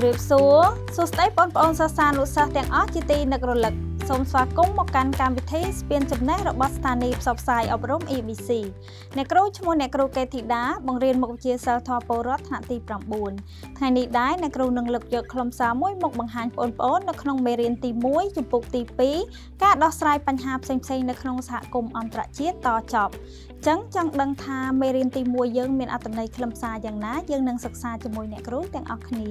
ម្រាបសួរសួស្តីបងប្អូនសាសានុសិស្សទាំងអស់ជាទីនឹករលឹកសូមស្វាគមន៍មកកាន់កម្មវិធីស្ពានចំណេះរបស់ស្ថានីយ៍ផ្សព្វផ្សាយអប់រំ ABC អ្នកគ្រូឈ្មោះអ្នកគ្រូកេធីតាបង្រៀនមុខវិជ្ជាសិលធម៌ពលរដ្ឋថ្នាក់ទី9ថ្ងៃនេះដែរអ្នកគ្រូនឹងលើកយកខ្លឹមសារមួយមកបង្ហាញបងប្អូន នៅក្នុងមេរៀនទី1ជំពូកទី2ការដោះស្រាយបញ្ហាផ្សេងៗនៅក្នុងសហគមន៍អន្តរជាតិតចប់ចឹងចង់ដឹងថាមេរៀនទី1យើង មានអត្ថន័យខ្លឹមសារយ៉ាងណាយើងនឹងសិក្សាជាមួយអ្នកគ្រូទាំងអស់គ្នា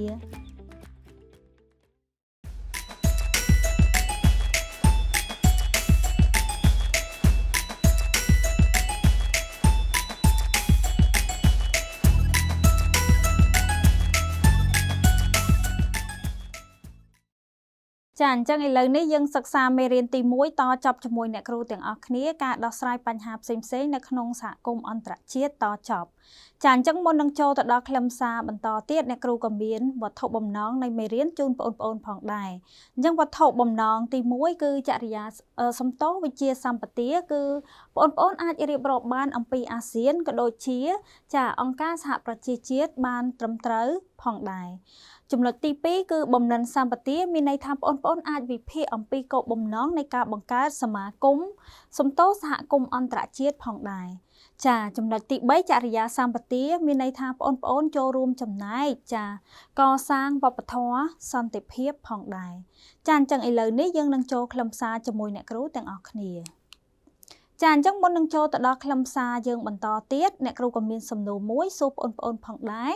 ចាអញ្ចឹងឥឡូវនេះយើងសិក្សាមេរៀនទី1តចប់ជាមួយអ្នកគ្រូទាំងអស់គ្នាការដោះស្រាយបញ្ហាផ្សេងៗនៅក្នុងសហគមន៍អន្តរជាតិតចប់ចាអញ្ចឹងមុននឹងចូលទៅដល់ខ្លឹមសារបន្តទៀតអ្នកគ្រូក៏មានវត្ថុបំណងនៃមេរៀនជូនបងប្អូនផងដែរអញ្ចឹងវត្ថុបំណងទី1គឺចរិយាសំតោវិជាសម្បទា គឺបងប្អូនអាចរៀបរាប់បានអំពីអាស៊ានក៏ដូចជា ចាអង្គការសហប្រជាជាតិបានត្រឹមត្រូវផងដែរចំណុចទី2គឺបំណិនសម្បទាមានន័យថាបងប្អូនអាចវិភាគអំពីគោលបំណងនៃការបង្កើតសមាគមសំតោសហគមន៍អន្តរជាតិផងដែរចាចំណុចទី3ចរិយាសម្បទាមានន័យថាបងប្អូនចូលរួមចំណែកចា កសាងវប្បធម៌សន្តិភាពផងដែរចាអញ្ចឹងឥឡូវនេះយើងនឹងចូលខ្លឹមសារជាមួយអ្នកគ្រូទាំងអស់គ្នាចាអញ្ចឹងមុននឹងចូលទៅដល់ខ្លឹមសារយើងបន្តទៀតអ្នកគ្រូក៏មានសំណួរមួយសួរបងប្អូនផងដែរ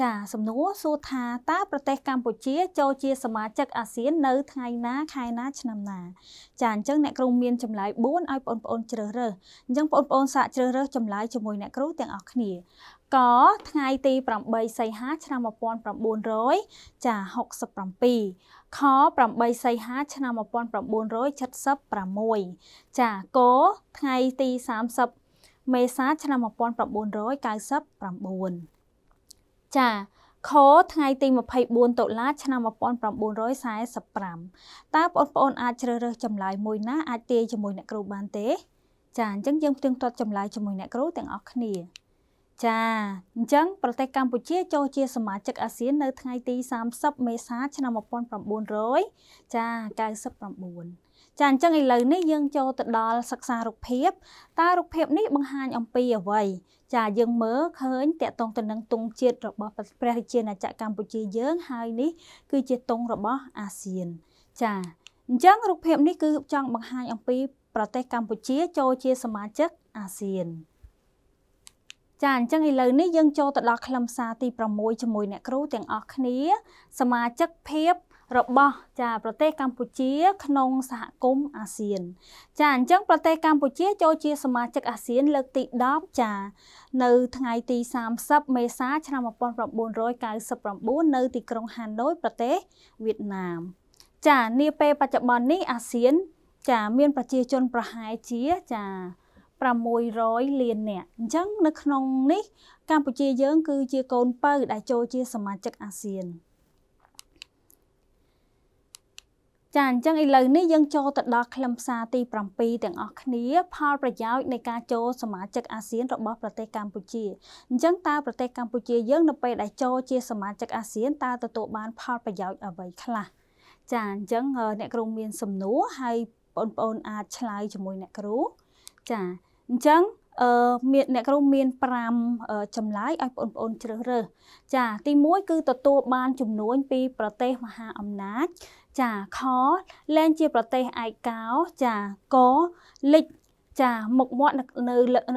ចា សំណួរសួរថាតើប្រទេសកម្ពុជា ចូលជាសមាជិកអាស៊ាននៅថ្ងៃណា ខែណា ឆ្នាំណា ចាអញ្ចឹងអ្នកគ្រូមានចម្លើយ4ឲ្យបងប្អូនជ្រើសរើសអញ្ចឹងបងប្អូនសាកជ្រើសរើសចម្លើយជាមួយអ្នកគ្រូទាំងអស់គ្នាកថ្ងៃទី8សីហាឆ្នាំ1900ចា67ខ8សីហាឆ្នាំ1976ចាកថ្ងៃទី30មេសាឆ្នាំ1999ចាខថ្ងៃទី24តុលា ឆ្នាំ1945តើបងប្អូនអាចជ្រើសរើសចម្លើយមួយ ណាអាចទាយជាមួយអ្នកគ្រូបានទេ ចាអញ្ចឹងយើងផ្ទៀងផ្ទាត់ចម្លើយជាមួយអ្នកគ្រូទាំងអស់គ្នាចាអញ្ចឹងប្រទេសកម្ពុជាចូលជាសមាជិកអាស៊ាននៅថ្ងៃទី30មេសាឆ្នាំ1900ចា99ចាអញ្ចឹងឥឡូវនេះយើងចូលទៅដល់សិក្សារូបភាពតើរូបភាពនេះបង្ហាញអំពីអ្វី ចាយើងមើលឃើញតកតងទៅនឹងទង់ជាតិរបស់ព្រះរាជាណាចក្រកម្ពុជាយើងហើយនេះ គឺជាទង់របស់អាស៊ានចាអញ្ចឹងរូបភាពនេះគឺចង់បង្ហាញអំពី ប្រទេសកម្ពុជាចូលជាសមាជិកអាស៊ានចាអញ្ចឹងឥឡូវនេះយើងចូលទៅដល់ខ្លឹមសារទី6ជាមួយអ្នកគ្រូទាំងអស់គ្នាសមាជិកភាពរបស់ ចាប្រទេសកម្ពុជា ក្នុងសហគមន៍អាស៊ាន ចាអញ្ចឹង ប្រទេសកម្ពុជាចូលជាសមាជិកអាស៊ានលើកទី10ចានៅ ថ្ងៃទី30មេសាឆ្នាំ1999នៅទីក្រុងហាណូយប្រទេសវៀតណាម ចានាពេលបច្ចុប្បន្ននេះអាស៊ាន ចាមាន ប្រជាជនប្រហែលជាចា600លាននាក់អញ្ចឹង នៅក្នុងនេះកម្ពុជាយើង គឺជាកូនពៅដែលចូលជា សមាជិកអាស៊ានចាអញ្ចឹងឥឡូវនេះយើងចូលទៅដល់ខ្លឹមសារទី7ទាំងអស់គ្នា ផលប្រយោជន៍នៃការចូលសមាជិកអាស៊ានរបស់ប្រទេសកម្ពុជាអញ្ចឹងតើប្រទេសកម្ពុជាយើងនៅពេលដែលចូលជាសមាជិកអាស៊ានតើទទួលបានផលប្រយោជន៍អ្វីខ្លះចាអញ្ចឹងអ្នកគ្រូមានសំណួរហើយបងប្អូនអាចឆ្លើយជាមួយអ្នកគ្រូចាអញ្ចឹងអឺមានអ្នកគ្រូមាន5ចម្លើយឲ្យបងប្អូនជ្រើសរើសចាទី1គឺទទួលបានជំនួយពី ប្រទេសមហាអំណាចចាខលែងជាប្រទេសឯកោចាកលិចចាមុខមាត់នៅ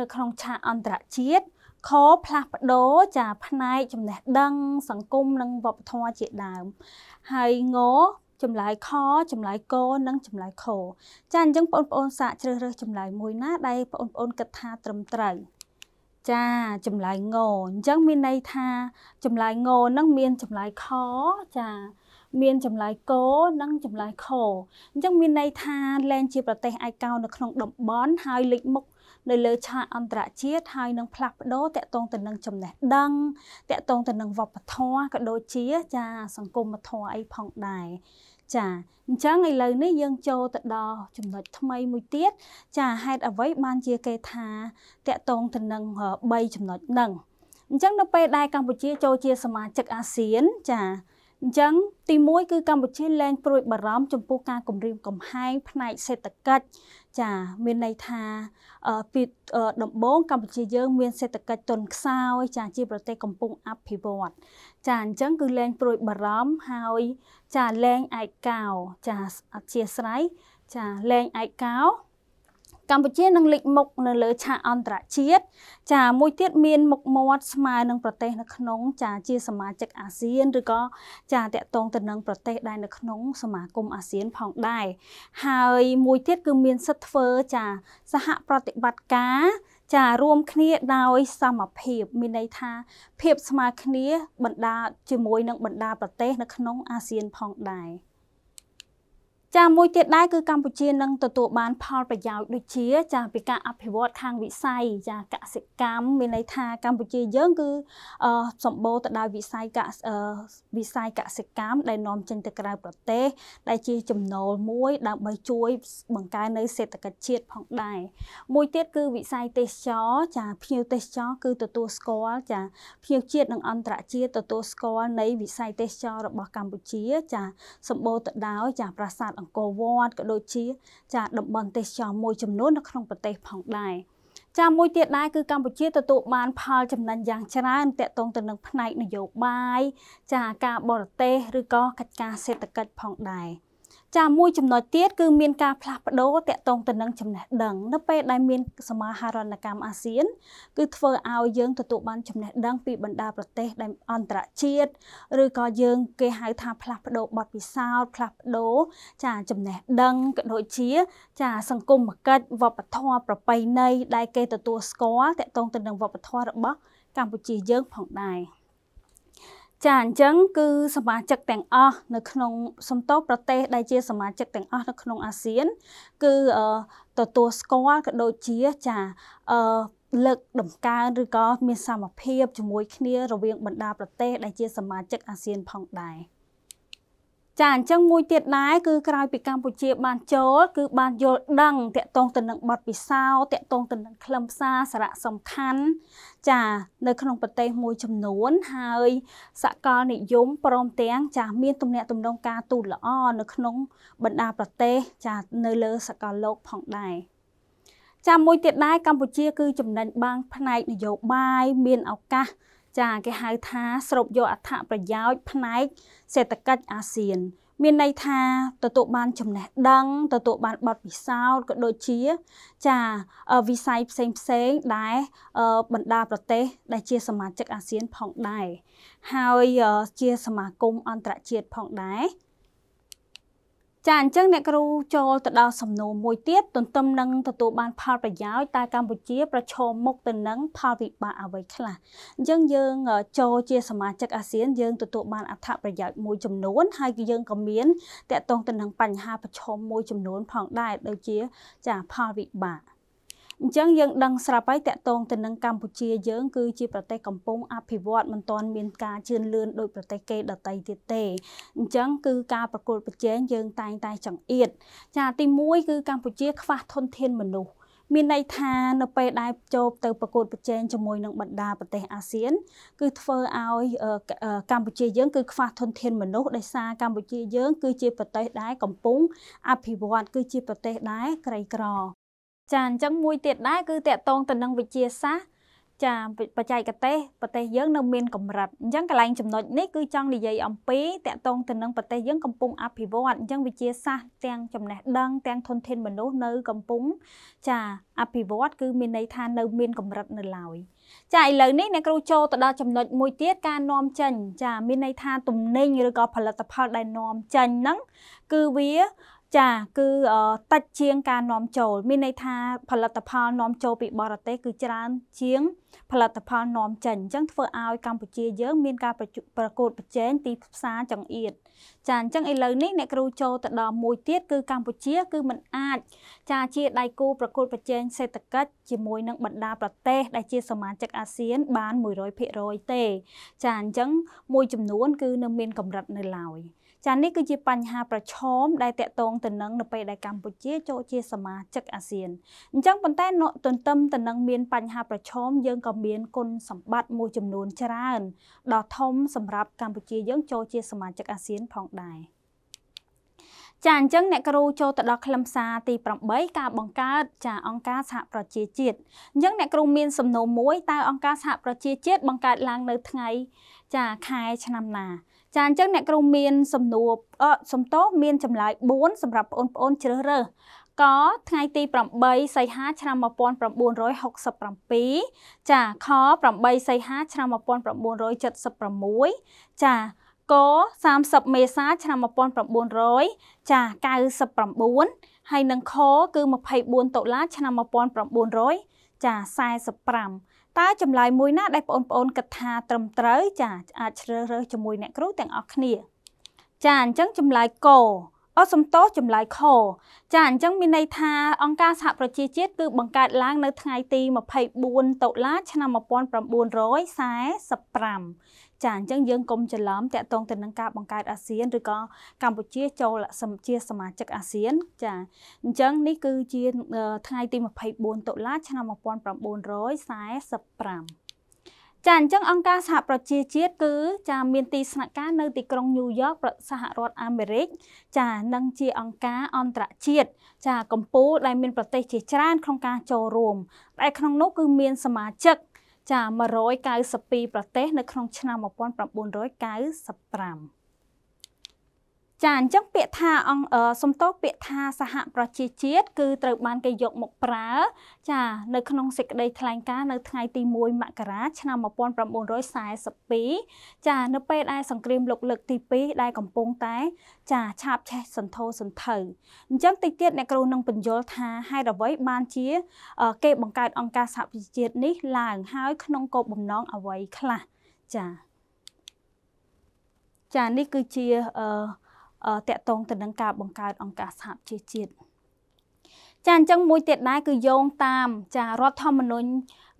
នៅក្នុងឆាកអន្តរជាតិខផ្លាស់ប្ដូរចាផ្នែកចំណេះដឹង សង្គមនិងវប្បធម៌ជាដើមហើយងចម្លើយខចម្លើយកនិងចម្លើយខចាអញ្ចឹងបងប្អូនសាកជ្រើសរើសចម្លើយមួយណាដែលបងប្អូនគិតថាត្រឹមត្រូវចាចម្លើយងអញ្ចឹងមានន័យថាចម្លើយងនឹងមានចម្លើយខចាមានចម្លើយកនិងចម្លើយខអញ្ចឹងមានន័យថាលែងជាប្រទេសឯកោនៅក្នុងតំបន់ ហើយលេចមុខនៅលើឆាកអន្តរជាតិហើយនឹងផ្លាស់ប្ដូរតកតងទៅនឹងចំណេះដឹងតកតងទៅនឹងវប្បធម៌ក៏ដូចជាចាសង្គមធម៌អីផងដែរចាអញ្ចឹងឥឡូវនេះយើង ចូលទៅដល់ចំណុចថ្មីមួយទៀតចាហេតុអ្វី បានជាគេថាតកតងទៅនឹង3ចំណុចហ្នឹងអញ្ចឹងនៅពេលដែលកម្ពុជាចូលជាសមាជិកអាស៊ាន ចាអញ្ចឹង ទី1គឺ កម្ពុជាលែងព្រួយបារម្ភចំពោះការគំរាមកំហែងផ្នែកសេដ្ឋកិច្ចចាមានន័យថាពីដំបូងកម្ពុជាយើងមាន សេដ្ឋកិច្ចទន់ខ្សោយចាជាប្រទេសកំពុងអភិវឌ្ឍចាអញ្ចឹងគឺលែងព្រួយបារម្ភហើយចាលែងឯកោចាអធិស្ស្រ័យចាលែងឯកោកម្ពុជានឹងលេចមុខនៅលើឆាកអន្តរជាតិចាមួយទៀតមានមុខមាត់ស្មើនឹងប្រទេស នៅក្នុងចាជាសមាជិកអាស៊ានឬក៏ចាតកតងទៅនឹងប្រទេស ដែលនៅក្នុងសមាគមអាស៊ានផងដែរហើយមួយទៀតគឺមានសិទ្ធធ្វើចាសហប្រតិបត្តិការ ចារួមគ្នាដោយសមភាពមានន័យថាភាពស្មើគ្នាបណ្ដាជាមួយនឹងបណ្ដាប្រទេស នៅក្នុងអាស៊ានផងដែរចាមួយទៀតដែរគឺកម្ពុជានឹងទទួលបានផលប្រយោជន៍ដូចជាចាពីការអភិវឌ្ឍខាងវិស័យចាកសិកម្មមានន័យថាកម្ពុជាយើងគឺសម្បូរទៅដោយវិស័យកវិស័យកសិកម្មដែលនាំចេញទៅក្រៅប្រទេស ដែលជាចំណូលមួយដើម្បីជួយបង្កើននៅសេដ្ឋកិច្ចជាតិផងដែរមួយទៀតគឺវិស័យទេសចរចាភ្ញៀវទេសចរគឺទទួលស្គាល់ចាភ្ញៀវជាតិនិងអន្តរជាតិទទួលស្គាល់នៃវិស័យទេសចររបស់កម្ពុជា ចាសម្បូរទៅដោយចាប្រាសាទអង្គរវត្តក៏ដូចជាចាតំបន់ទេសចរមួយចំនួននៅក្នុងប្រទេសផងដែរចាមួយទៀតដែរគឺកម្ពុជាទទួលបានផលចំណេញយ៉ាងច្រើនតាក់ទងទៅនឹងផ្នែកនយោបាយចាការបរទេសឬក៏កិច្ចការសេដ្ឋកិច្ចផងដែរ។ចាមួយចំណុចទៀតគឺមានការផ្លាស់ប្ដូរតាក់ទងទៅនឹងចំណេះដឹង នៅពេលដែលមានសមាហរណកម្មអាស៊ាន គឺធ្វើឲ្យយើងទទួលបានចំណេះដឹងពីបណ្ដាប្រទេសដែលអន្តរជាតិឬក៏យើងគេហៅថាផ្លាស់ប្ដូរបទពិសោធន៍ផ្លាស់ប្ដូរចាចំណេះដឹងក៏ដូចជាចាសង្គមគិច្ចវប្បធម៌ប្រពៃណីដែលគេទទួលស្គាល់តាក់ទងទៅនឹងវប្បធម៌របស់កម្ពុជាយើងផងដែរចាអញ្ចឹងគឺ សមាជិកទាំងអស់នៅក្នុងសំតោប្រទេស ដែលជា សមាជិកទាំងអស់នៅក្នុងអាស៊ានគឺទទួលស្គាល់ក៏ដូចជាចាអឺលើកដំកើងឬក៏មាន សមភាពជាមួយគ្នារវាងបណ្ដាប្រទេសដែលជា សមាជិកអាស៊ាន ផងដែរ។ចាអញ្ចឹងមួយទៀតដែរគឺក្រោយពីកម្ពុជាបានចូលគឺបានយល់ដឹងតកតងទៅនឹងបទពិសោតកតងទៅនឹងខ្លឹមសារសារៈសំខាន់ចានៅក្នុងប្រទេសមួយចំនួនហើយសកលនិយមព្រមទាំងចាមានទំនាក់ទំនងការទូតល្អនៅក្នុងបណ្ដាប្រទេស ចានៅលើសកលលោកផងដែរចាំមួយទៀតដែរកម្ពុជា គឺចំណេញបានផ្នែកនយោបាយមានឱកាសចាគេហៅថាស្រូបយកអត្ថប្រយោជន៍ផ្នែក សេដ្ឋកិច្ចអាស៊ានមានន័យថាទទួលបានចំណេះដឹងទទួលបានបទពិសោធន៍ក៏ដូចជា ចាវិស័យផ្សេងផ្សេងដែលបណ្ដាប្រទេស ដែលជា សមាជិកអាស៊ានផងដែរហើយជាសមាគមអន្តរជាតិផងដែរចាអញ្ចឹងអ្នកគ្រូចូលទៅដល់សំណួរមួយទៀតទន្ទឹមនឹងទទួលបានផលប្រយោជន៍តែកម្ពុជា ប្រឈមមុខទៅនឹងផលវិបាកអ្វីខ្លះអញ្ចឹងយើងចូលជាសមាជិកអាស៊ានយើងទទួលបានអត្ថប្រយោជន៍មួយចំនួនហើយយើងក៏មានតកតងទៅនឹងបញ្ហាប្រឈមមួយចំនួនផងដែរដូចជាចាផលវិបាកអញ្ចឹងយើងដឹងស្រាប់ហើយតកតងទៅនឹងកម្ពុជាយើងគឺជាប្រទេសកំពុងអភិវឌ្ឍមិនទាន់មានការជឿនលឿនដោយប្រទេសគេដទៃទៀតទេអញ្ចឹងគឺការប្រកួតប្រជែងយើងតែងតែចង្អៀតចាទី1គឺកម្ពុជា ខ្វះធនធានមនុស្សមានន័យថានៅពេលដែលចូលទៅប្រកួតប្រជែងជាមួយនឹងបណ្ដាប្រទេសអាស៊ានគឺធ្វើឲ្យកម្ពុជាយើងគឺខ្វះធនធានមនុស្សដោយសារកម្ពុជាយើង គឺជា ប្រទេសដែលកំពុងអភិវឌ្ឍគឺជា ប្រទេសដែលក្រីក្រចាអញ្ចឹងមួយទៀតដែរគឺតកតងទៅនឹងវិជាសាស្ត្រចាបច្ចេកទេសប្រទេសយើងនៅ មានកម្រិតអញ្ចឹងកន្លែងចំណុចនេះគឺចង់និយាយអំពីតកតងទៅនឹងប្រទេសយើងកំពុងអភិវឌ្ឍអញ្ចឹងវិជាសាស្ត្រទាំងចំណេះដឹង ទាំងធនធានមនុស្សនៅកំពុងចាអភិវឌ្ឍគឺមានន័យថានៅមានកម្រិតនៅឡើយចាឥឡូវនេះអ្នកគ្រូចូលទៅដល់ចំណុចមួយទៀតការនាំចេញចា មានន័យថាទំនិញឬក៏ផលិតផលដែលនាំចេញហ្នឹងគឺវាចាគឺតិចជាង ការនាំចូល មានន័យថាផលិតផលនាំចូលពីបរទេស គឺច្រើន ជាង ផលិតផលនាំចេញអញ្ចឹងធ្វើឲ្យកម្ពុជាយើងមានការប្រកួត ប្រជែងទីផ្សារចង្អៀតចាអញ្ចឹងឥឡូវនេះអ្នកគ្រូចូលទៅដល់មួយទៀតគឺកម្ពុជា គឺมันអាច ចា ជាដៃគូប្រកួតប្រជែងសេដ្ឋកិច្ចជាមួយនឹងបណ្ដាប្រទេសដែលជាសមាជិកអាស៊ាន បាន100%ទេចាអញ្ចឹងមួយចំនួន គឺនៅមានកម្រិតនៅឡើយចានេះគឺជាបញ្ហាប្រឈមដែលតកតងទៅនឹងនៅពេលដែលកម្ពុជាចូលជាសមាជិកអាស៊ានអញ្ចឹងប៉ុន្តែទន្ទឹមទៅនឹងមានបញ្ហាប្រឈមយើងក៏មានគុណសម្បត្តិមួយចំនួន ច្រើនដ៏ធំសម្រាប់កម្ពុជាយើងចូលជាសមាជិកអាស៊ានផងដែរ។ចាអញ្ចឹងអ្នកគ្រូចូលទៅដល់ខ្លឹមសារទី8ការបង្កើតចាអង្គការសហប្រជាជាតិអញ្ចឹងអ្នកគ្រូមានសំណួរមួយតើអង្គការសហប្រជាជាតិបង្កើតឡើងនៅ ថ្ងៃចាខែឆ្នាំណាចាអញ្ចឹងអ្នកគ្រូមានសំណួរសំតោមានចម្លើយ4សម្រាប់បងប្អូនជ្រើសរើសកថ្ងៃទី8សីហាឆ្នាំ1967ចាខ8សីហាឆ្នាំ1976ចាក30មេសាឆ្នាំ1900ចា99ហើយនឹងខគឺ24តុលាឆ្នាំ1900ចា45តើចម្លើយមួយណាដែលបងប្អូនគិតថាត្រឹមត្រូវចាអាចជ្រើសរើសជាមួយអ្នកគ្រូទាំងអស់គ្នាចាអញ្ចឹងចម្លើយកអសំតោចម្លើយខ ចាអញ្ចឹងមានន័យថាអង្គការសហប្រជាជាតិគឺបង្កើតឡើងនៅថ្ងៃទី24តុលាឆ្នាំ1945ចាអញ្ចឹងយើងកុំច្រឡំតាក់ទងទៅនឹងការបង្កើតអាស៊ានឬក៏កម្ពុជា ចូលជាសមាជិកអាស៊ានចាអញ្ចឹងនេះគឺជាថ្ងៃទី24តុលាឆ្នាំ1945ចាអញ្ចឹងអង្គការសហប្រជាជាតិគឺ ចាមានទីស្នាក់ការនៅទីក្រុងញូវយ៉កប្រសហរដ្ឋអាមេរិក ចានិងជាអង្គការអន្តរជាតិចាកម្ពុជាដែលមានប្រទេសជាច្រើនក្នុងការចូលរួមតែក្នុងនោះ គឺមានសមាជិកចា192ប្រទេសនៅក្នុងឆ្នាំ1995ចាអញ្ចឹងពាក្យថាអង្គសំតោពាក្យថាសហប្រជាជាតិគឺត្រូវបានគេយកមកប្រើ ចា នៅក្នុងសេចក្តីថ្លែងការណ៍នៅថ្ងៃទី1មករា ឆ្នាំ1942ចានៅពេលដែលសង្គ្រាមលោកលើកទី2ដែលកំពុងតែចា ឆាបឆេះសន្ធោសន្ធៅអញ្ចឹងតិចទៀតអ្នកគ្រូនឹងបញ្យល់ថាហេតុអ្វីបានជាគេបង្កើតអង្គការសហប្រជាជាតិនេះ ឡើងហើយក្នុងគោលបំណងអ្វីខ្លះចាចានេះគឺជាអឺតកតងទៅនឹងការបង្កើតអង្គការសហជីវជាតិចាអញ្ចឹងមួយទៀតដែរគឺយោងតាម ចារដ្ឋធម្មនុញ្ញ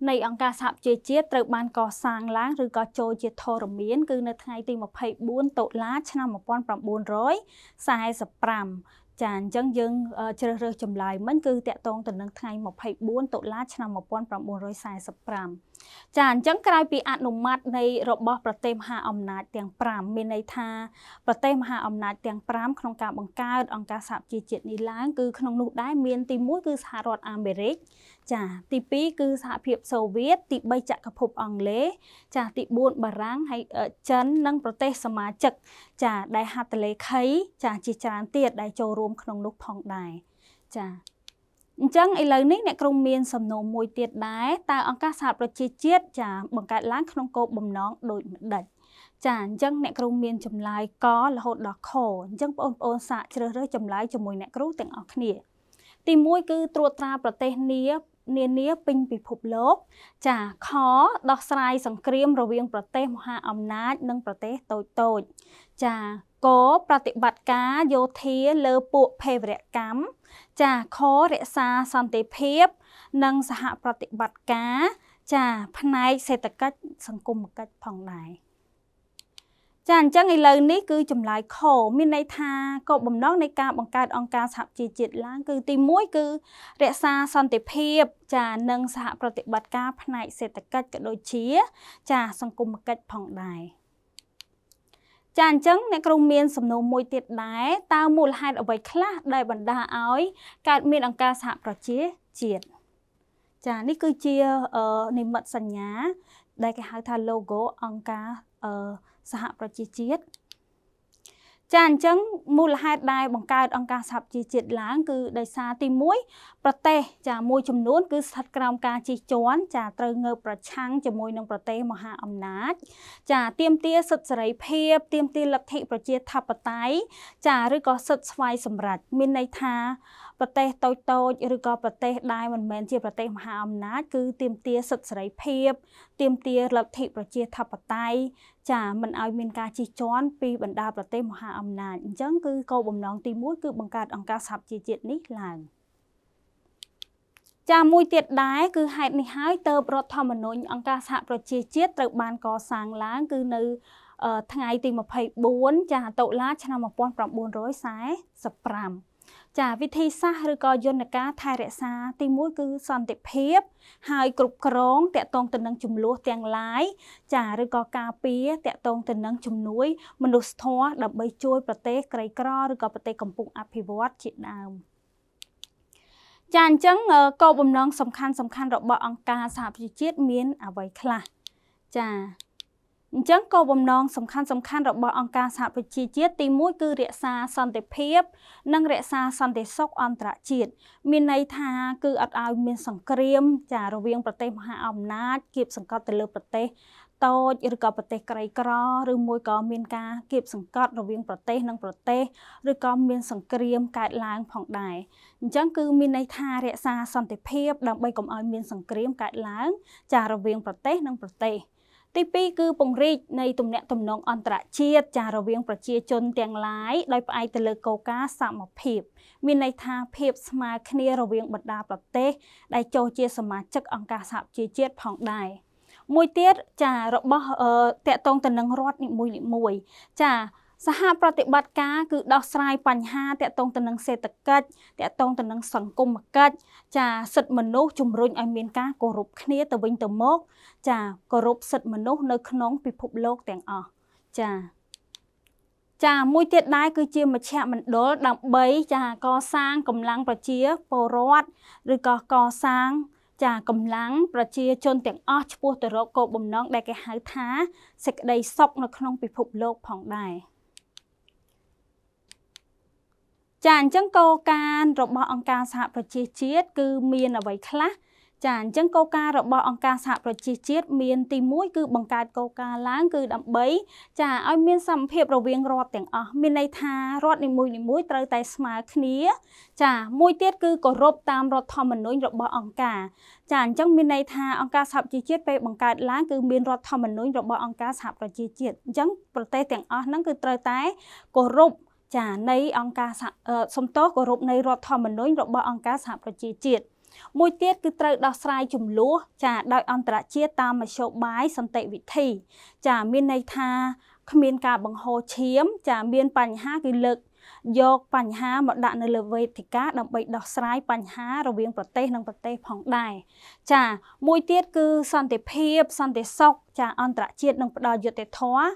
នៃអង្គការសហប្រជាជាតិត្រូវបានកសាងឡើងឬក៏ចូលជាធរមានគឺ នៅថ្ងៃទី24តុលាឆ្នាំ1945ចាអញ្ចឹងយើង ជ្រើសរើសចម្លើយមិញគឺតាក់ទងទៅនឹងថ្ងៃ24តុលាឆ្នាំ1945ចាអញ្ចឹងក្រៅពីអនុម័តនៃរបស់ប្រទេសមហាអំណាចទាំង5មានន័យថា ប្រទេសមហាអំណាចទាំង5ក្នុងការបង្កើតអង្គការសហជីវជាតិនេះឡើងគឺក្នុងនោះដែរមានទី1គឺសហរដ្ឋអាមេរិកចាទី2គឺសហភាពសូវៀតទី3ចក្រភពអង់គ្លេសចាទី4បារាំងហើយចិននិងប្រទេសសមាជិក ចាដែលហត្ថលេខីចាជាច្រើនទៀតដែលចូលរួមក្នុងនោះផងដែរចាអញ្ចឹងឥឡូវនេះអ្នកក្រុងមានសំណួរមួយទៀតដែរតើអង្គការសហប្រជាជាតិចាបង្កើតឡើងក្នុងគោលបំណងដូចម្ដេចចាអញ្ចឹងអ្នកគ្រូមានចម្លើយករហូតដល់ខអញ្ចឹងបងប្អូនសាកជ្រើសរើសចម្លើយជាមួយអ្នកគ្រូទាំងអស់គ្នា ទី1គឺត្រួតត្រាប្រទេសនីនានាពេញពិភពលោកចាខដោះស្រាយសង្គ្រាមរវាងប្រទេសមហាអំណាចនិងប្រទេសតូចតូចចាកប្រតិបត្តិការយោធាលើពួកភេរវកម្មចាខរក្សាសន្តិភាពនិងសហប្រតិបត្តិការចាផ្នែកសេដ្ឋកិច្ចសង្គមគិច្ចផងដែរចាអញ្ចឹងឥឡូវនេះគឺចម្លើយខមានន័យថាគោលបំណងនៃការបង្កើតអង្គការសហជីវជាតិឡើងគឺ ទី1គឺរក្សាសន្តិភាពចានិងសហប្រតិបត្តិការផ្នែក សេដ្ឋកិច្ចក៏ដូចជា ចាសង្គមគិច្ចផងដែរចាអញ្ចឹងអ្នកគ្រូមាន សំណួរមួយទៀតដែរតើមូលហេតុអ្វីខ្លះដែលបណ្ដាឲ្យកើតមានអង្គការសហប្រជាជាតិចានេះគឺជានិមិត្តសញ្ញា ដែលគេហៅថា logo អង្គការអឺសហប្រជាជាតិចាអញ្ចឹងមូលហេតុដែលបង្កើតអង្គការសហជីវជាតិឡើង គឺដោយសារទី1ប្រទេសចាមួយចំនួនគឺស្ថិតក្រោមការជិះជាន់ចាត្រូវងើបប្រឆាំងជាមួយនឹងប្រទេសមហាអំណាចចាទាមទារសិទ្ធិសេរីភាពទាមទារលទ្ធិប្រជាធិបតេយ្យចាឬក៏សិទ្ធិស្វ័យសម្រេចមានន័យថា ប្រទេសតូចតូចឬក៏ប្រទេសដែលមិនមែនជាប្រទេសមហាអំណាចគឺទាមទារសិទ្ធិសេរីភាពទាមទារលទ្ធិប្រជាធិបតេយ្យចាមិនឲ្យមានការជិះជាន់ពីបណ្ដាប្រទេសមហាអំណាចអញ្ចឹងគឺគោលបំណងទី1គឺបង្កើតអង្គការសហជីវជាតិនេះឡើងចាមួយទៀតដែរគឺហេតុនេះហើយទៅរដ្ឋធម្មនុញ្ញអង្គការសហប្រជាជាតិត្រូវបានកសាងឡើង គឺនៅថ្ងៃទី24ចាតុលា ឆ្នាំ1945ចាវិធីសាស្ត្រឬក៏យន្តការថែរក្សា ទី1គឺសន្តិភាព ហើយគ្រប់គ្រងតកតងទៅនឹងចំនួនទាំងឡាយចាឬក៏ការពារតកតងទៅនឹងជំនួយមនុស្សធម៌ដើម្បីជួយ ប្រទេសក្រីក្រឬក៏ប្រទេសកំពុង អភិវឌ្ឍជាដើមចាអញ្ចឹងគោលបំណងសំខាន់សំខាន់របស់អង្គការសហប្រជាជាតិមានអ្វីខ្លះចាអញ្ចឹងក៏បំណងសំខាន់សំខាន់របស់អង្គការសហប្រជាជាតិទី1គឺរក្សាសន្តិភាពនិងរក្សាសន្តិសុខអន្តរជាតិមានន័យថាគឺអត់ឲ្យមានសង្គ្រាមចារវាងប្រទេសមហាអំណាចគៀបសង្កត់ទៅលើប្រទេសតូចឬក៏ប្រទេសក្រីក្រឬមួយក៏មានការគៀបសង្កត់រវាងប្រទេសនិងប្រទេសឬក៏មានសង្គ្រាមកើតឡើងផងដែរអញ្ចឹងគឺមានន័យថារក្សាសន្តិភាពដើម្បីកុំឲ្យមានសង្គ្រាមកើតឡើងចារវាងប្រទេសនិងប្រទេសទី2គឺពង្រីកនៃទំនាក់ទំនងអន្តរជាតិចារវាងប្រជាជន ទាំងឡាយដោយផ្អែកទៅលើគោលការណ៍សមភាពមានន័យថាភាពស្មើគ្នារវាងបណ្ដាប្រទេស ដែលចូលជា សមាជិកអង្គការសហប្រជាជាតិផងដែរមួយទៀតចារបស់តកតងទៅនឹងរដ្ឋនីមួយៗចាសហប្រតិបត្តិការគឺដោះស្រាយបញ្ហាតាក់ទងទៅនឹងសេដ្ឋកិច្ចតាក់ទងទៅនឹងសង្គមគិច្ចចាសិទ្ធិមនុស្សជំរុញឲ្យមានការគោរពគ្នាទៅវិញទៅមក ចាគោរពសិទ្ធិមនុស្សនៅក្នុងពិភពលោកទាំងអស់ចាចាមួយទៀតដែរគឺជាមជ្ឈមណ្ឌលដើម្បី ចាកសាងកម្លាំងប្រជាពលរដ្ឋឬក៏កសាងចាកម្លាំងប្រជាជនទាំងអស់ឆ្ពោះទៅរកគោលបំណងដែលគេហៅថាសេចក្តីសុខនៅក្នុងពិភពលោកផងដែរ។ចាអញ្ចឹងគោលការណ៍របស់អង្គការសហប្រជាជាតិគឺមានអ្វីខ្លះចាអញ្ចឹងគោលការណ៍របស់អង្គការសហប្រជាជាតិមានទី1គឺបង្កើតគោលការណ៍ឡើងគឺដើម្បីចាឲ្យមានសមភាពរវាងរដ្ឋទាំងអស់មានន័យថារដ្ឋនីមួយនីមួយត្រូវតែស្មើគ្នាចាមួយទៀតគឺគោរពតាមរដ្ឋធម្មនុញ្ញរបស់អង្គការចាអញ្ចឹងមានន័យថាអង្គការសហប្រជាជាតិពេលបង្កើតឡើង គឺមានរដ្ឋធម្មនុញ្ញរបស់អង្គការសហប្រជាជាតិអញ្ចឹងប្រទេសទាំងអស់ហ្នឹងគឺត្រូវតែគោរពចានៃអង្គការសំតោគោរពនៃរដ្ឋធម្មនុញ្ញរបស់អង្គការសហប្រជាជាតិមួយទៀតគឺត្រូវដោះស្រាយចំនួនចាដោយអន្តរជាតិតាមមធ្យោបាយសន្តិវិធី ចាមានន័យថាគ្មានការបង្ហូរឈាមចាមានបញ្ហាគឺលើកយកបញ្ហាមកដាក់នៅលើវេទិកាដើម្បីដោះស្រាយបញ្ហារវាងប្រទេសនិងប្រទេសផងដែរចាមួយទៀតគឺសន្តិភាព សន្តិសុខចាអន្តរជាតិនឹងផ្ដល់យុត្តិធម៌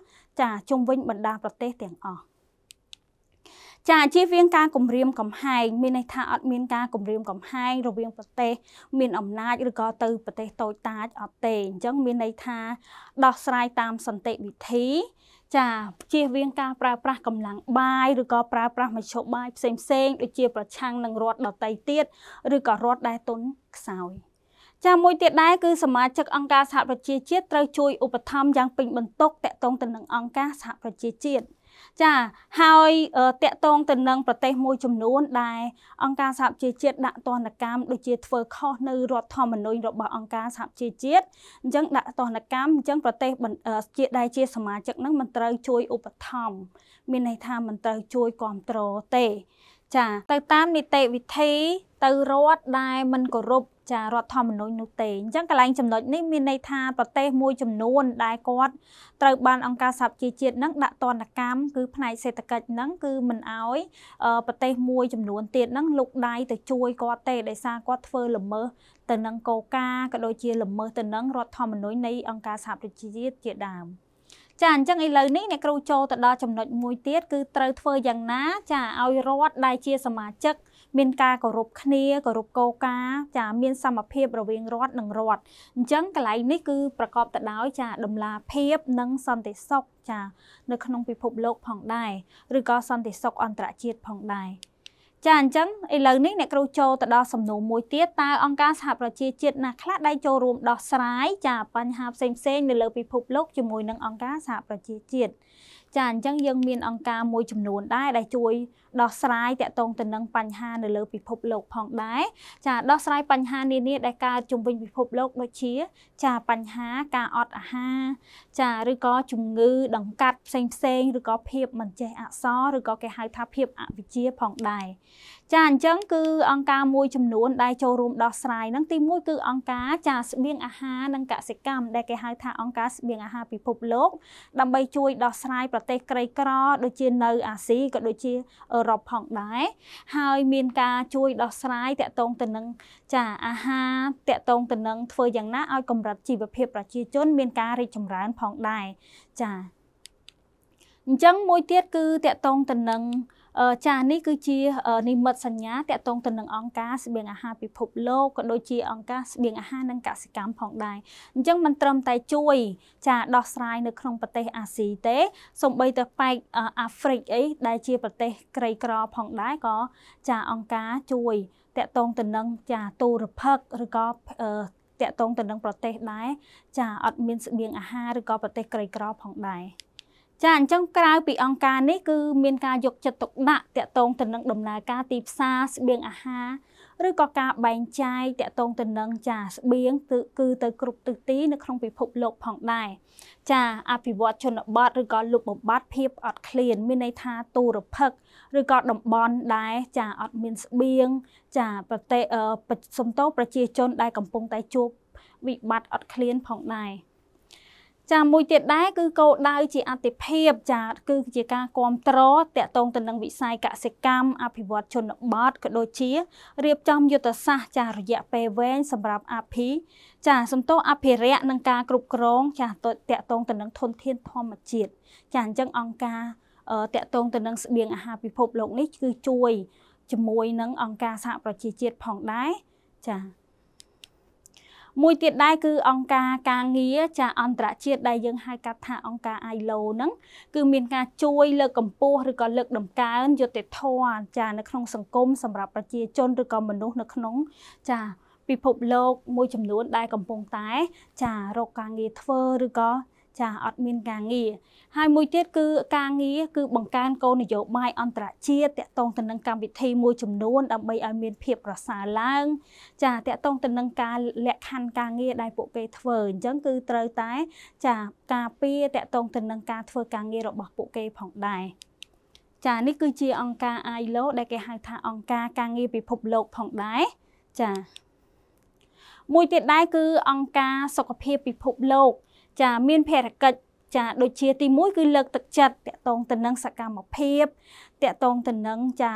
ចាជំវិញបណ្ដាប្រទេសទាំងអស់ចាជៀសវាងការគំរាមកំហែងមានន័យថាអត់មានការគំរាមកំហែងរវាងប្រទេសមានអំណាចឬក៏ទៅប្រទេសតូចតាចអត់ទេអញ្ចឹងមានន័យថាដោះស្រាយតាមសន្តិវិធី ចាជៀសវាងការប្រើប្រាស់កម្លាំងបាយឬក៏ប្រើប្រាស់មធ្យោបាយផ្សេងផ្សេងដូចជាប្រឆាំងនឹងរដ្ឋដតីទៀតឬក៏រដ្ឋដែលទុនខ្សោយចាមួយទៀតដែរគឺសមាជិកអង្គការសហប្រជាជាតិត្រូវជួយឧបត្ថម្ភយ៉ាងពេញបន្ទុកតកតងទៅនឹងអង្គការសហប្រជាជាតិ។ចាហើយតកតងទៅនឹងប្រទេស មួយចំនួន ដែលអង្គការសហជីវជាតិដាក់ទណ្ឌកម្មដូចជាធ្វើខុសនៅរដ្ឋធម្មនុញ្ញរបស់អង្គការសហជីវជាតិអញ្ចឹងដាក់ទណ្ឌកម្មអញ្ចឹងប្រទេសជាដែលជា សមាជិកនឹងមិនត្រូវជួយឧបត្ថម្ភមានន័យថាមិនត្រូវជួយគ្រប់គ្រងទេចាទៅតាមនីតិវិធី ទៅរដ្ឋដែលមិនគោរពចារដ្ឋធម្មនុញ្ញនោះទេអញ្ចឹងកន្លែងចំណុចនេះមានន័យថាប្រទេសមួយចំនួនដែលគាត់ត្រូវបានអង្គការសហប្រជាជាតិនឹងដាក់ទណ្ឌកម្មគឺផ្នែកសេដ្ឋកិច្ចនឹងគឺមិនអោយប្រទេសមួយចំនួនទៀតនឹងលុកដៃទៅជួយគាត់ទេដោយសារគាត់ធ្វើល្មើសទៅនឹងគោលការណ៍ក៏ដូចជាល្មើសទៅនឹងរដ្ឋធម្មនុញ្ញនៃអង្គការសហប្រជាជាតិជាដើម។ចាអញ្ចឹងឥឡូវនេះអ្នកគ្រូចូលទៅដល់ចំណុចមួយទៀតគឺត្រូវធ្វើយ៉ាងណាចាឲ្យរដ្ឋដែលជា សមាជិក មានការគោរពគ្នាគោរពគោលការណ៍ចាមានសមភាពរវាងរដ្ឋនិងរដ្ឋអញ្ចឹងកន្លែងនេះគឺប្រកបទៅដោយចាដំណាភាពនិងសន្តិសុខចានៅក្នុងពិភពលោក ផងដែរឬក៏សន្តិសុខអន្តរជាតិផងដែរចាអញ្ចឹងឥឡូវនេះអ្នកគ្រូចូលទៅដល់សំណួរមួយទៀតតើអង្គការសហប្រជាជាតិណាខ្លះដែលចូលរួមដោះស្រាយចាបញ្ហាផ្សេងផ្សេងនៅលើពិភពលោកជាមួយនឹងអង្គការសហប្រជាជាតិចាអញ្ចឹងយើងមានអង្គការមួយចំនួនដែរដែលជួយដោះស្រាយតកតងទៅនឹងបញ្ហានៅលើ ពិភពលោក ផងដែរចាដោះស្រាយបញ្ហានានាដែលកើតជុំវិញពិភពលោកដូចជា ចាបញ្ហាការអត់អាហារចាឬក៏ជំងឺដង្កាត់ផ្សេងផ្សេងឬក៏ភាពមិនចេះអក្សរឬក៏គេហៅថាភាពអវិជ្ជាផងដែរចាអញ្ចឹងគឺអង្គការមួយចំនួនដែលចូលរួមដោះស្រាយហ្នឹងទីមួយគឺអង្គការចាស្បៀងអាហារនិងកសិកម្មដែលគេហៅថាអង្គការស្បៀងអាហារពិភពលោកដើម្បីជួយដោះស្រាយប្រទេសក្រីក្រដូចជានៅ អាស៊ីក៏ដូចជាអឺរ៉ុបផងដែរហើយ មានការជួយដោះស្រាយតកតងទៅនឹងចាអាហារតកតងទៅនឹងធ្វើយ៉ាងណាឲ្យកម្រិតជីវភាពប្រជាជន មាន ការរីកចម្រើនផងដែរចាអញ្ចឹងមួយទៀតគឺតកតងទៅនឹងចានេះគឺជានិមិត្តសញ្ញាតកតងទៅនឹងអង្គការស្បៀងអាហារពិភពលោកក៏ដូចជា អង្គការស្បៀងអាហារនិងកសិកម្មផងដែរអញ្ចឹងមិនត្រឹមតែ ជួយចាដោះស្រាយនៅក្នុងប្រទេសអាស៊ីទេសូម្បីតែប៉ែកអាហ្វ្រិកអីដែលជាប្រទេស ក្រីក្រផងដែរក៏ចាអង្គការជួយតកតងទៅនឹងចាទូរភឹកឬក៏តកតងទៅនឹងប្រទេសដែរចាអត់មានស្បៀងអាហារឬក៏ប្រទេសក្រីក្រផងដែរចាអញ្ចឹងក្រៅពីអង្គការនេះគឺមានការយកចិត្តទុកដាក់តាក់ទងទៅនឹងដំណើរការទីផ្សារស្បៀងអាហារឬក៏ការបែងចែកតាក់ទងទៅនឹងចាស្បៀងគឺទៅគ្រប់ទិសទីនៅក្នុងពិភពលោកផងដែរចាអភិវឌ្ឍជនបទឬក៏លុបបំបាត់ភាពអត់ឃ្លានមានន័យថាទូរភិកឬក៏តំបន់ដែរចាអត់មានស្បៀងចាប្រទេសសំតោប្រជាជន ដែលកំពុងតែជួបវិបត្តិអត់ឃ្លានផងដែរចាមួយទៀតដែរគឺគោលដៅជាអតិភិបចាគឺជាការគ្រប់គ្រងតកតងទៅនឹងវិស័យកសិកម្មអភិវឌ្ឍជនបទក៏ដូចជារៀបចំយុទ្ធសាស្ត្រចារយៈពេលវែងសម្រាប់អភិចាសំទោសអភិរក្សនិងការគ្រប់គ្រងចាតកតងទៅនឹងធនធានធម្មជាតិចាអញ្ចឹងអង្គការតកតងទៅនឹងស្បៀងអាហារពិភពលោកនេះគឺជួយជាមួយនឹងអង្គការសហប្រជាជាតិផងដែរចាមួយទៀតដែរគឺអង្គការការងារចាអន្តរជាតិដែលយើងហៅកាត់ថាអង្គការ ILO ហ្នឹងគឺមានការជួយលើកកម្ពស់ឬក៏លើកដំកើងយុត្តិធម៌ចានៅក្នុងសង្គមសម្រាប់ប្រជាជនឬក៏មនុស្សនៅក្នុង ចាពិភពលោកមួយចំនួនដែលកំពុងតែ ចារកការងារធ្វើឬក៏ចាអត់មានការងារហើយមួយទៀតគឺការងារគឺបង្កើនកលនយោបាយអន្តរជាតិតកតងទៅនឹងកម្មវិធីមួយចំនួនដើម្បីឲ្យមានភាពប្រសើរឡើង ចាតកតងទៅនឹងការលក្ខខណ្ឌការងារដែលពួកគេធ្វើអញ្ចឹងគឺត្រូវតែ ចាការពារតកតងទៅនឹងការធ្វើការងាររបស់ពួកគេផងដែរចានេះគឺជាអង្គការ ILO ដែលគេហៅថាអង្គការការងារពិភពលោកផងដែរចាមួយទៀតដែរគឺអង្គការសុខភាពពិភពលោកចាមានភារកិច្ចចាដូចជាទី1គឺលើកទឹកចិត្តតកតងទៅនឹងសកម្មភាពតកតងទៅនឹងចា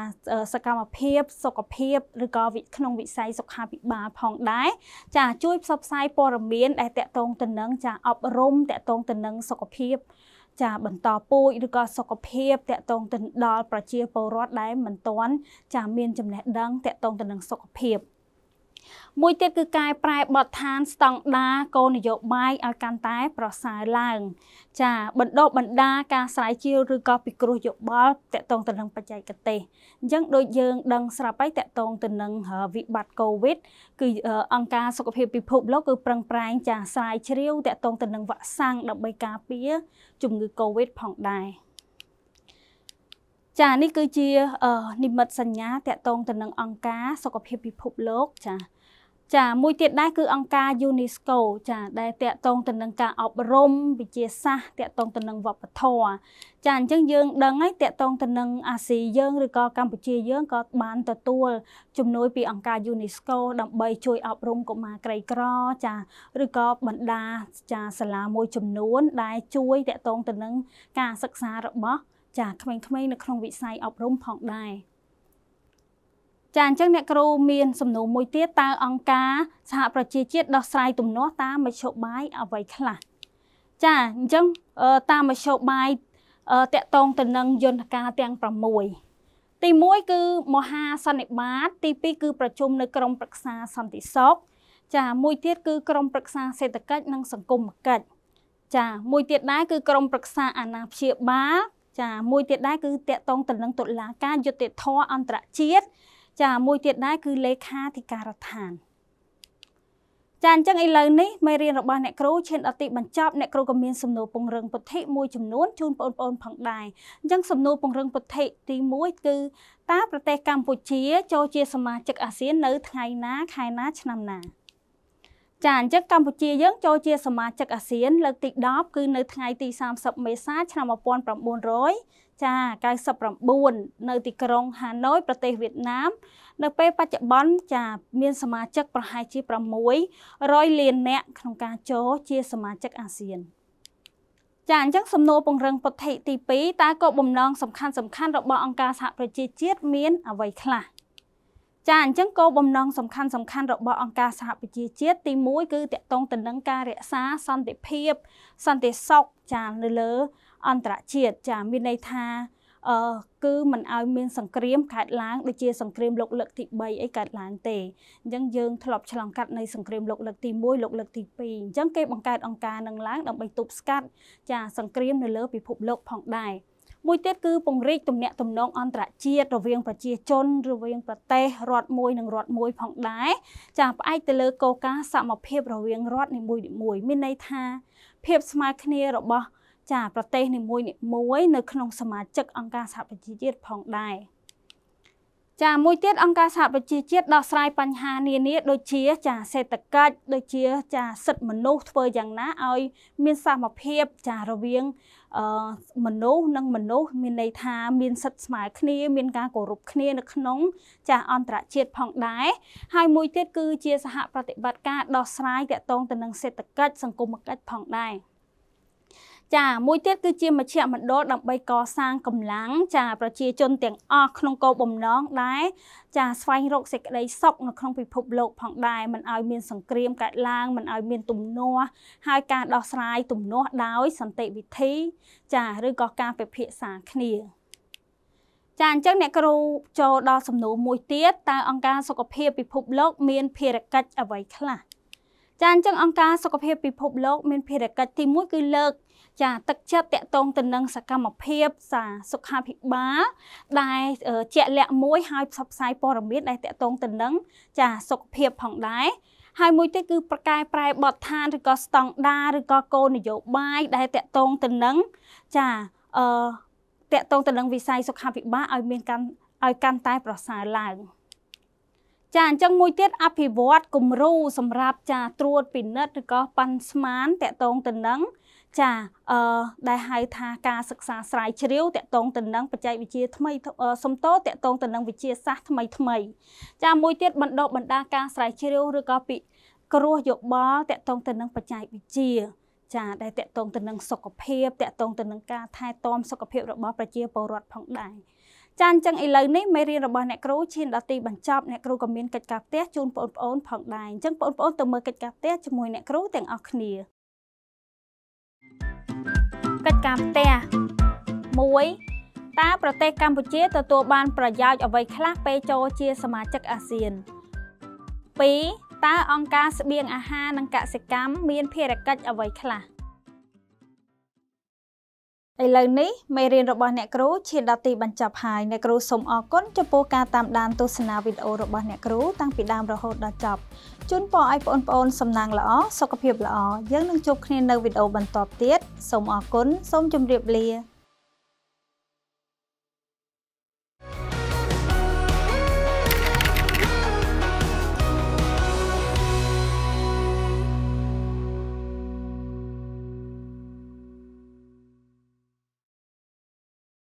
សកម្មភាពសុខភាពឬក៏ក្នុងវិស័យសុខាភិបាលផងដែរចាជួយផ្សព្វផ្សាយព័ត៌មានដែលតកតងទៅនឹងចាអប់រំតកតងទៅនឹងសុខភាពចាបន្តពូជឬក៏សុខភាពតកតងទៅដល់ប្រជាពលរដ្ឋដែលមិនទាន់ចាមានចំណេះដឹងតកតងទៅនឹងសុខភាពមួយទៀតគឺការប្រែបទដ្ឋានស្តង់ដារគោលនយោបាយឲ្យកាន់តែប្រសើរឡើង ចាបណ្ដុះបណ្ដាការស្រាវជ្រាវឬក៏ពិគ្រោះយោបល់តកតងទៅនឹងបច្ចេកទេសអញ្ចឹងដូចយើងដឹងស្រាប់ហើយតកតងទៅនឹងវិបត្តិ COVID គឺអង្គការសុខភាពពិភពលោកគឺប្រឹងប្រែងចាស្រាវជ្រាវតកតងទៅនឹងវ៉ាក់សាំងដើម្បីការពារជំងឺ COVID ផងដែរចានេះគឺជានិមិត្តសញ្ញាតកតងទៅនឹងអង្គការសុខភាពពិភពលោកចាចាមួយទៀតដែរគឺអង្គការ UNESCO ចាដែលតាក់ទងទៅនឹងការអប់រំវិជាសាស្ត្រតាក់ទងទៅនឹងវប្បធម៌ចាអញ្ចឹងយើងដឹងហើយតាក់ទងទៅនឹងអាស៊ីយើងឬក៏កម្ពុជាយើងក៏បានទទួល ជំនួយ ពីអង្គការ UNESCO ដើម្បី ជួយអប់រំកុមារក្រីក្រ ចាឬក៏បណ្ដា ចាសាលាមួយចំនួន ដែលជួយតាក់ទងទៅនឹងការសិក្សារបស់ ចាក្មេងៗនៅក្នុងវិស័យអប់រំផងដែរចាអញ្ចឹងអ្នកគ្រូមានសំណួរមួយទៀតតើអង្គការសហប្រជាជាតិដោះស្រាយទំនាស់តាមមជ្ឈបាយអ្វីខ្លះចាអញ្ចឹងតាមមជ្ឈបាយតកតងទៅនឹងយន្តការទាំង6ទី1គឺមហាសន្និបាតទី2គឺប្រជុំនៅក្រមប្រឹក្សាសន្តិសុខចាមួយទៀតគឺក្រមប្រឹក្សាសេដ្ឋកិច្ចនិងសង្គមកិច្ចចាមួយទៀតដែរគឺក្រមប្រឹក្សាអាណាព្យាបាលចាមួយទៀតដែរគឺតកតងទៅនឹងតុលាការយុតិធធម៌អន្តរជាតិចាមួយទៀតដែរគឺលេខាធិការដ្ឋាន ចាអញ្ចឹងឥឡូវនេះមេរៀនរបស់អ្នកគ្រូឈានដល់ទីបញ្ចប់អ្នកគ្រូក៏មានសំណួរពង្រឹងពុទ្ធិមួយចំនួនជូនបងប្អូនផងដែរអញ្ចឹងសំណួរពង្រឹងពុទ្ធិទី1គឺតើប្រទេសកម្ពុជាចូលជា សមាជិកអាស៊ាននៅថ្ងៃណាខែណាឆ្នាំណា ចាអញ្ចឹងកម្ពុជាយើង ចូលជាសមាជិកអាស៊ាន លើកទី10គឺនៅថ្ងៃទី30មេសាឆ្នាំ1900ចា99នៅទីក្រុងហាណូយប្រទេសវៀតណាមនៅពេលបច្ចុប្បន្នចា មានសមាជិក ប្រហែលជា600លាននាក់ក្នុងការចូលជាសមាជិកអាស៊ានចាអញ្ចឹងសំណួរពង្រឹងពុទ្ធិទី2តើគោលបំណងសំខាន់សំខាន់របស់អង្គការសហប្រជាជាតិមានអ្វីខ្លះចាអញ្ចឹងគោលបំណងសំខាន់សំខាន់របស់អង្គការសហប្រជាជាតិទី1គឺតកតងទៅនឹងការរក្សាសន្តិភាពសន្តិសុខចានៅលើអន្តរជាតិចាមានន័យថាអឺគឺមិនឲ្យមានសង្គ្រាមកើតឡើងដូចជាសង្គ្រាមលោកលើកទី3អីកើតឡើងទេអញ្ចឹងយើងធ្លាប់ឆ្លងកាត់នៅសង្គ្រាមលោកលើកទី1លោកលើកទី2អញ្ចឹងគេបង្កើតអង្គការនឹងឡើងដើម្បីទប់ស្កាត់ចាសង្គ្រាម នៅលើពិភពលោក ផងដែរមួយទៀតគឺពង្រីកទំនាក់ទំនងអន្តរជាតិរវាងប្រជាជន រវាង ប្រទេសរដ្ឋមួយនិងរដ្ឋមួយ ផងដែរចាផ្អែកទៅលើគោលការណ៍សមភាពរវាងរដ្ឋនីមួយៗមានន័យថាភាពស្មើគ្នារបស់ចាប្រទេសនីមួយនីមួយ នៅក្នុងសមាជិកអង្គការសហប្រជាជាតិផងដែរចាមួយទៀតអង្គការសហប្រជាជាតិដោះស្រាយបញ្ហានានាដូចជា ចាសេដ្ឋកិច្ចដូចជាចាសិទ្ធិមនុស្សធ្វើយ៉ាងណាឲ្យ មានសមភាពចារវាងអឺមនុស្សនិងមនុស្សមានន័យថាមានសិទ្ធិស្មើគ្នាមានការគោរពគ្នានៅក្នុងចាអន្តរជាតិផងដែរហើយមួយទៀតគឺជាសហប្រតិបត្តិការដោះស្រាយតកតងទៅនឹងសេដ្ឋកិច្ចសង្គមគិច្ចផងដែរ។ចាមួយទៀតគឺជាមជ្ឈមណ្ឌលដើម្បីកសាងកម្លាំងចាប្រជាជនទាំងអស់ក្នុងគោលបំណងដែរចា ស្វែងរកសេចក្តីសុខនៅក្នុងពិភពលោកផងដែរមិនឲ្យមានសង្គ្រាមកើតឡើងមិនឲ្យមានទំនាស់ហើយការដោះស្រាយទំនាស់ដោយសន្តិវិធី ចាឬក៏ការពិភាក្សាគ្នាចាអញ្ចឹងអ្នកគ្រូចូលដល់សំណួរមួយទៀតតើអង្គការសុខភាពពិភពលោកមានភារកិច្ចអ្វីខ្លះចាអញ្ចឹងអង្គការសុខភាពពិភពលោកមានភារកិច្ចទី1គឺលើកចាទឹកចិត្តតកតងទៅនឹងសកម្មភាពសាសុខាភិបាលដែលជាក់លាក់មួយហើយផ្សព្វផ្សាយព័ត៌មានដែលតកតងទៅនឹងចាសុខភាពផងដែរហើយមួយទៀតគឺប្រកែប្រែបទដ្ឋានឬក៏ស្តង់ដារឬក៏គោលនយោបាយដែលតកតងទៅនឹងចាអឺតកតងទៅនឹងវិស័យសុខាភិបាលឲ្យមានកាន់ឲ្យកាន់តែប្រសើរឡើងចាអញ្ចឹងមួយទៀតអភិវឌ្ឍគំរូសម្រាប់ចាត្រួតពិនិត្យឬក៏ប៉ាន់ស្មានតកតងទៅនឹងចាអឺដែលហៅថាការសិក្សាស្រាវជ្រាវតកតងទៅនឹងបច្ចេកវិទ្យាថ្មីសំតោតកតងទៅនឹងវិទ្យាសាស្ត្រថ្មីថ្មី ចា មួយទៀតបណ្ដុះបណ្ដាការស្រាវជ្រាវឬក៏ពិគ្រោះយោបល់តកតងទៅនឹងបច្ចេកវិទ្យាចាដែលតកតងទៅនឹងសុខភាពតកតងទៅនឹងការថែទាំសុខភាពរបស់ប្រជាពលរដ្ឋផងដែរចាអញ្ចឹងឥឡូវនេះមេរៀនរបស់អ្នកគ្រូឈានដល់ទីបញ្ចប់អ្នកគ្រូក៏មានកិច្ចការផ្ទះជូនបងប្អូនផងដែរអញ្ចឹងបងប្អូនទៅមើលកិច្ចការផ្ទះជាមួយអ្នកគ្រូទាំងអស់គ្នាកិច្ចការផ្ទះ1តើប្រទេសកម្ពុជាទទួលបានប្រយោជន៍អ្វីខ្លះ ពេលចូលជាសមាជិកអាស៊ាន2តើអង្គការស្បៀងអាហារនិងកសិកម្មមានភារកិច្ចអ្វីខ្លះឥឡូវនេះមេរៀនរបស់អ្នកគ្រូឈានដល់ទីបញ្ចប់ហើយអ្នកគ្រូសូមអរគុណចំពោះការតាមដានទស្សនាវីដេអូរបស់អ្នកគ្រូតាំងពីដើមរហូតដល់ចប់ជូនពរឲ្យបងប្អូនសំណាងល្អសុខភាពល្អយើងនឹងជួបគ្នានៅវីដេអូបន្តទៀតសូមអរគុណសូមជម្រាបលា